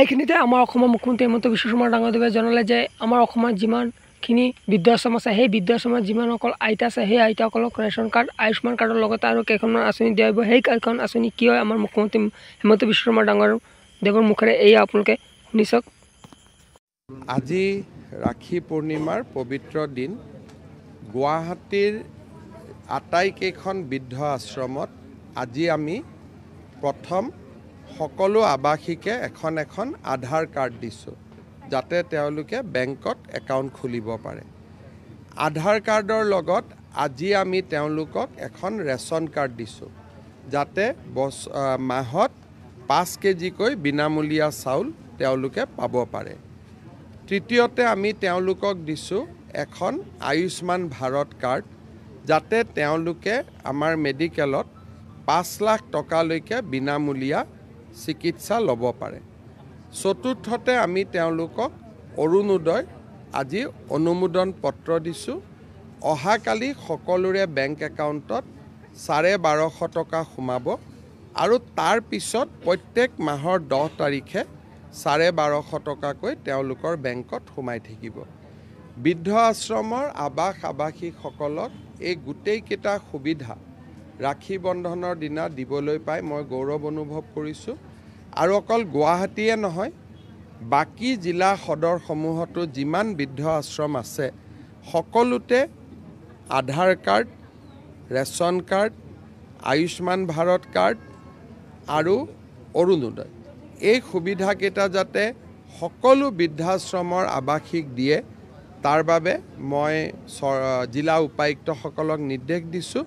এইখিনিতে আমাৰ অসমৰ মুখ্যমন্ত্ৰী হিমন্ত বিশ্ব শৰ্মা ডাঙৰদেৱে জনালে যে আমাৰ অসমত যিমানখিনি বৃদ্ধাশ্ৰম আছে সেই বৃদ্ধাশ্ৰমত যিমানসকল আইতা আছে সেই আইতাসকলক ৰেচন কাৰ্ড আয়ুষ্মান কাৰ্ডৰ লগতে আৰু কেইখনমান আঁচনি দিয়া হ'ব সেই কেইখন আঁচনি কি হয় আমাৰ মুখ্যমন্ত্ৰী হিমন্ত বিশ্ব শৰ্মা ডাঙৰদেৱৰ মুখেৰে এয়া আপোনালোকে শুনি চাওক আজি ৰাখী পূৰ্ণিমাৰ পবিত্ৰ দিন গুৱাহাটীৰ আটাইকেইখন বৃদ্ধ আশ্ৰমত আজি আমি প্ৰথম সকলো আৱাসীকে এখন এখন আধাৰ কাৰ্ড দিছোঁ যাতে তেওঁলোকে বেংকত একাউণ্ট খুলিব পাৰে আধাৰ কাৰ্ডৰ লগত আজি আমি তেওঁলোকক এখন ৰেচন কাৰ্ড দিছোঁ যাতে বছ মাহত পাঁচ কেজিকৈ বিনামূলীয়া চাউল তেওঁলোকে পাব পাৰে তৃতীয়তে আমি তেওঁলোকক দিছোঁ এখন আয়ুষ্মান ভাৰত কাৰ্ড যাতে তেওঁলোকে আমাৰ মেডিকেলত পাঁচ লাখ টকালৈকে বিনামূলীয়া চিকিৎসা ল'ব পাৰে চতুৰ্থতে আমি তেওঁলোকক অৰুণোদয় আজি অনুমোদন পত্ৰ দিছোঁ অহাকালি সকলোৰে বেংক একাউণ্টত চাৰে বাৰশ টকা সোমাব আৰু তাৰ পিছত প্ৰত্যেক মাহৰ দহ তাৰিখে চাৰে বাৰশ টকাকৈ তেওঁলোকৰ বেংকত সোমাই থাকিব বৃদ্ধ আশ্ৰমৰ আৱাস আৱাসীসকলক এই গোটেইকেইটা সুবিধা ৰাখী বন্ধনৰ দিনা দিবলৈ পাই মই গৌৰৱ অনুভৱ কৰিছোঁ আৰু অকল গুৱাহাটীয়ে নহয় বাকী জিলা সদৰসমূহতো যিমান বৃদ্ধ আশ্ৰম আছে সকলোতে Aadhaar card ration card Ayushman Bharat card আৰু অৰুণোদয় এই সুবিধাকেইটা যাতে সকলো বৃদ্ধাশ্ৰমৰ আৱাসীক দিয়ে তাৰ বাবে মই জিলা উপায়ুক্তসকলক নিৰ্দেশ দিছোঁ